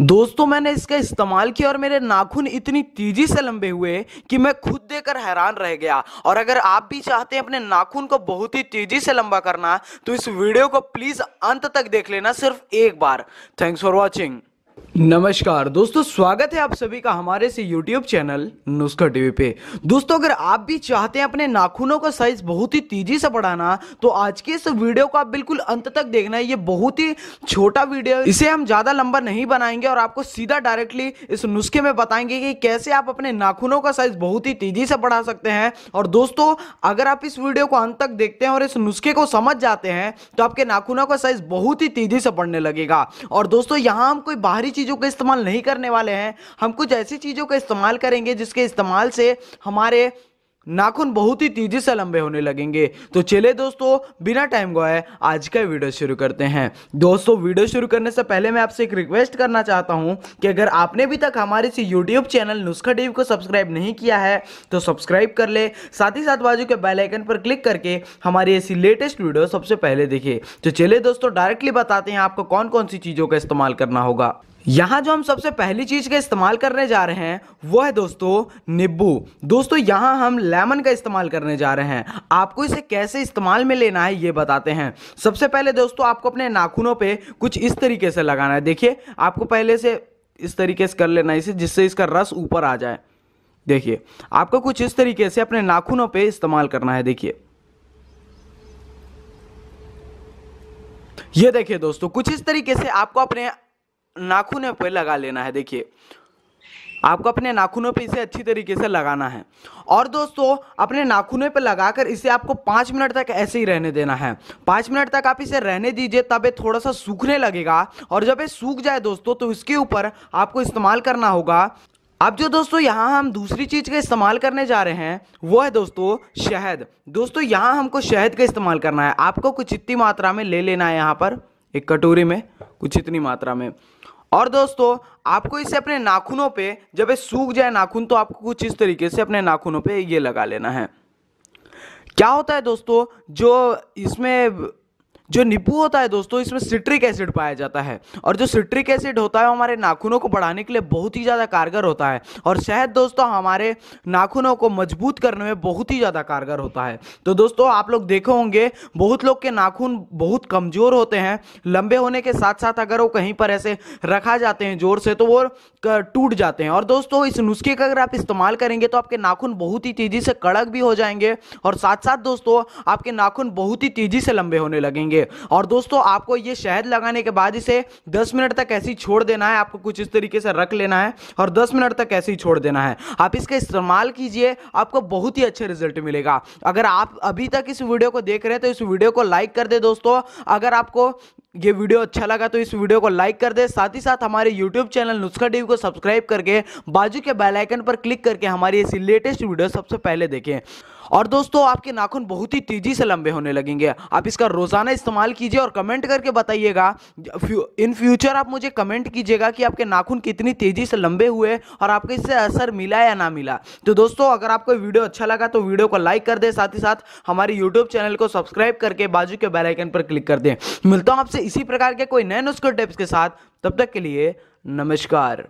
दोस्तों मैंने इसका इस्तेमाल किया और मेरे नाखून इतनी तेजी से लंबे हुए कि मैं खुद देकर हैरान रह गया और अगर आप भी चाहते हैं अपने नाखून को बहुत ही तेजी से लंबा करना तो इस वीडियो को प्लीज अंत तक देख लेना सिर्फ एक बार थैंक्स फॉर वॉचिंग नमस्कार दोस्तों स्वागत है आप सभी का हमारे से YouTube चैनल नुस्खा टीवी पे दोस्तों अगर आप भी चाहते हैं अपने नाखूनों का साइज बहुत ही तेजी से बढ़ाना तो आज के इस वीडियो को आप बिल्कुल अंत तक देखना है ये बहुत ही छोटा वीडियो इसे हम ज्यादा लंबा नहीं बनाएंगे और आपको सीधा डायरेक्टली इस नुस्खे में बताएंगे कि कैसे आप अपने नाखूनों का साइज बहुत ही तेजी से बढ़ा सकते हैं और दोस्तों अगर आप इस वीडियो को अंत तक देखते हैं और इस नुस्खे को समझ जाते हैं तो आपके नाखूनों का साइज बहुत ही तेजी से बढ़ने लगेगा और दोस्तों यहाँ हम कोई बाहरी चीज चीज़ों का इस्तेमाल नहीं करने वाले हैं हम कुछ ऐसी चीज़ों का इस्तेमाल करेंगे जिसके इस्तेमाल से हमारे नाखून बहुत ही तेजी से लंबे होने लगेंगे तो चले दोस्तों बिना टाइम गवाए आज का वीडियो शुरू करते हैं दोस्तों वीडियो शुरू करने से पहले मैं आपसे एक रिक्वेस्ट करना चाहता हूं कि अगर आपने भी तक हमारे इस यूट्यूब चैनल नुस्खा टीवी को सब्सक्राइब नहीं किया है तो सब्सक्राइब कर ले साथ ही साथ बाजू के बेलाइकन पर क्लिक करके हमारी ऐसी लेटेस्ट वीडियो सबसे पहले देखे तो चले दोस्तों डायरेक्टली बताते हैं आपको कौन कौन सी चीज़ों का इस्तेमाल करना होगा यहाँ जो हम सबसे पहली चीज़ का इस्तेमाल करने जा रहे हैं वो है दोस्तों निब्बू दोस्तों यहाँ हम लेमन का इस्तेमाल करने जा रहे हैं आपको इसे कैसे इस्तेमाल में लेना है ये बताते हैं सबसे पहले दोस्तों आपको अपने नाखूनों पे कुछ इस तरीके से लगाना है देखिए आपको पहले से इस तरीके से कर लेना है इसे जिससे इसका रस ऊपर आ जाए देखिए आपको कुछ इस तरीके से अपने नाखूनों पर इस्तेमाल करना है देखिए ये देखिए दोस्तों कुछ इस तरीके से आपको अपने नाखूनों पर लगा लेना है देखिए आपको अपने नाखूनों पे इसे अच्छी तरीके से लगाना है और दोस्तों अपने नाखूनों पे लगाकर इसे आपको पाँच मिनट तक ऐसे ही रहने देना है पाँच मिनट तक आप इसे रहने दीजिए तब ये थोड़ा सा सूखने लगेगा और जब ये सूख जाए दोस्तों तो इसके ऊपर आपको इस्तेमाल करना होगा अब जो दोस्तों यहाँ हम दूसरी चीज़ का इस्तेमाल करने जा रहे हैं वो है दोस्तों शहद दोस्तों यहाँ हमको शहद का इस्तेमाल करना है आपको कुछ इतनी मात्रा में ले लेना है यहाँ पर एक कटोरी में कुछ इतनी मात्रा में और दोस्तों आपको इसे अपने नाखूनों पे जब ये सूख जाए नाखून तो आपको कुछ इस तरीके से अपने नाखूनों पे ये लगा लेना है क्या होता है दोस्तों जो इसमें जो नींबू होता है दोस्तों इसमें सिट्रिक एसिड पाया जाता है और जो सिट्रिक एसिड होता है हमारे नाखूनों को बढ़ाने के लिए बहुत ही ज़्यादा कारगर होता है और शहद दोस्तों हमारे नाखूनों को मजबूत करने में बहुत ही ज़्यादा कारगर होता है तो दोस्तों आप लोग देखे होंगे बहुत लोग के नाखून बहुत कमज़ोर होते हैं लंबे होने के साथ साथ अगर वो कहीं पर ऐसे रखा जाते हैं जोर से तो वो टूट जाते हैं और दोस्तों इस नुस्खे का अगर आप इस्तेमाल करेंगे तो आपके नाखून बहुत ही तेज़ी से कड़क भी हो जाएंगे और साथ साथ दोस्तों आपके नाखून बहुत ही तेज़ी से लंबे होने लगेंगे लगेंगे और दोस्तों आपको ये शहद लगाने के बाद इसे 10 मिनट तक ऐसे ही छोड़ देना है आपको कुछ इस तरीके से रख लेना है और 10 मिनट तक ऐसे ही छोड़ देना है आप इसका इस्तेमाल कीजिए आपको बहुत ही अच्छे रिजल्ट मिलेगा अगर आप अभी तक इस वीडियो को देख रहे हैं तो इस वीडियो को लाइक कर दे दोस्तों अगर आपको ये वीडियो अच्छा लगा तो इस वीडियो को लाइक कर दे साथ ही साथ हमारे यूट्यूब चैनल नुस्खा टीवी को सब्सक्राइब करके बाजू के बेल आइकन पर क्लिक करके हमारी ऐसी लेटेस्ट वीडियो सबसे पहले देखें और दोस्तों आपके नाखून बहुत ही तेजी से लंबे होने लगेंगे आप इसका रोजाना इस्तेमाल कीजिए और कमेंट करके बताइएगा इन फ्यूचर आप मुझे कमेंट कीजिएगा कि आपके नाखून कितनी तेजी से लंबे हुए और आपको इससे असर मिला या ना मिला तो दोस्तों अगर आपको वीडियो अच्छा लगा तो वीडियो को लाइक कर दें साथ ही साथ हमारे यूट्यूब चैनल को सब्सक्राइब करके बाजू के बेलाइकन पर क्लिक कर दें मिलता हूँ आपसे इसी प्रकार के कोई नए नुस्खे टिप्स के साथ तब तक के लिए नमस्कार